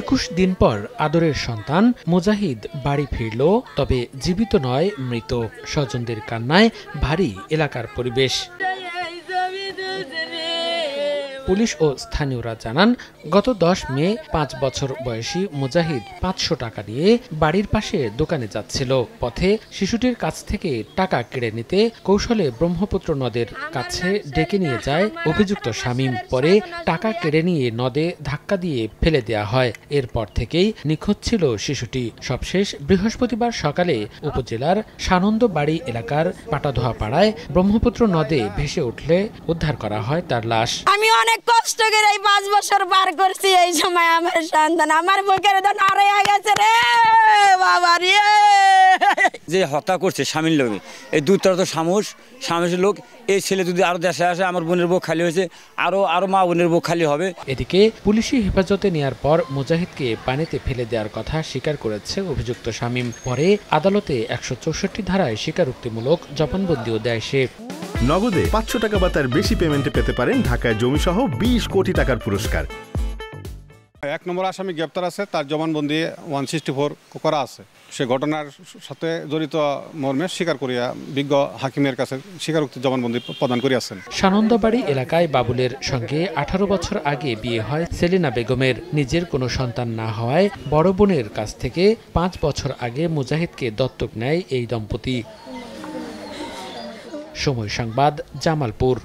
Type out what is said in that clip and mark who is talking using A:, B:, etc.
A: একুশ দিন পর আদরের সন্তান মুজাহিদ বাড়ি ফিরল তবে জীবিত নয় মৃত স্বজনদের কান্নায় ভারী এলাকার পরিবেশ পুলিশ ও স্থানীয়রা জানান গত দশ মে পাঁচ বছর বয়সী মুজাহিদ পাঁচশো টাকা নিয়ে বাড়ির পাশে দোকানে যাচ্ছিল পথে শিশুটির কাছ থেকে টাকা কেড়ে নিতে কৌশলে ব্রহ্মপুত্র নদের কাছে ডেকে নিয়ে যায় অভিযুক্ত শামীম পরে টাকা কেড়ে নিয়ে নদে ধাক্কা দিয়ে ফেলে দেয়া হয় এরপর থেকেই নিখোঁজ ছিল শিশুটি সবশেষ বৃহস্পতিবার সকালে উপজেলার সানন্দ বাড়ি এলাকার পাটাধোয়া পাড়ায় ব্রহ্মপুত্র নদে ভেসে উঠলে উদ্ধার করা হয় তার লাশ আমি অনেক কষ্ট করে এই পাঁচ বছর পার করছি এই সময় আমার সন্তান
B: আমার বুকের তো নড়াইয়া গেছে রে বাবা রে
A: যে হত্যা করছে স্বামীর লোকে এই দুধতরা তো সামস সামসের লোক এই ছেলে যদি আরো দেশে আসে আমার বোনের বুক খালি হয়েছে আরো আরো মা বোনের বুক খালি হবে এদিকে পুলিশি হেফাজতে নেওয়ার পর মুজাহিদকে পানিতে ফেলে দেওয়ার কথা স্বীকার করেছে অভিযুক্ত শামীম পরে আদালতে একশো ধারায় স্বীকারোক্তিমূলক জবানবন্দিও দেয় সে নগদে পাঁচশো টাকা বা তার বেশি পেমেন্টে পেতে
B: পারেন ঢাকায় জমিসহ বিশ কোটি টাকার পুরস্কার এক নম্বর আসামি গ্রেপ্তার আছে তার জবানবন্দি ওয়ান সিক্সটি ফোর করা আছে সে ঘটনার সাথে জড়িত মর্মে স্বীকার করিয়া বিজ্ঞ হাকিমের কাছে স্বীকারোক্তি জবানবন্দি প্রদান করিয়াছেন
A: সানন্দবাড়ি এলাকায় বাবুলের সঙ্গে আঠারো বছর আগে বিয়ে হয় সেলিনা বেগমের নিজের কোনো সন্তান না হওয়ায় বড় বোনের কাছ থেকে পাঁচ বছর আগে মুজাহিদকে দত্তক নেয় এই দম্পতি সময় সংবাদ জামালপুর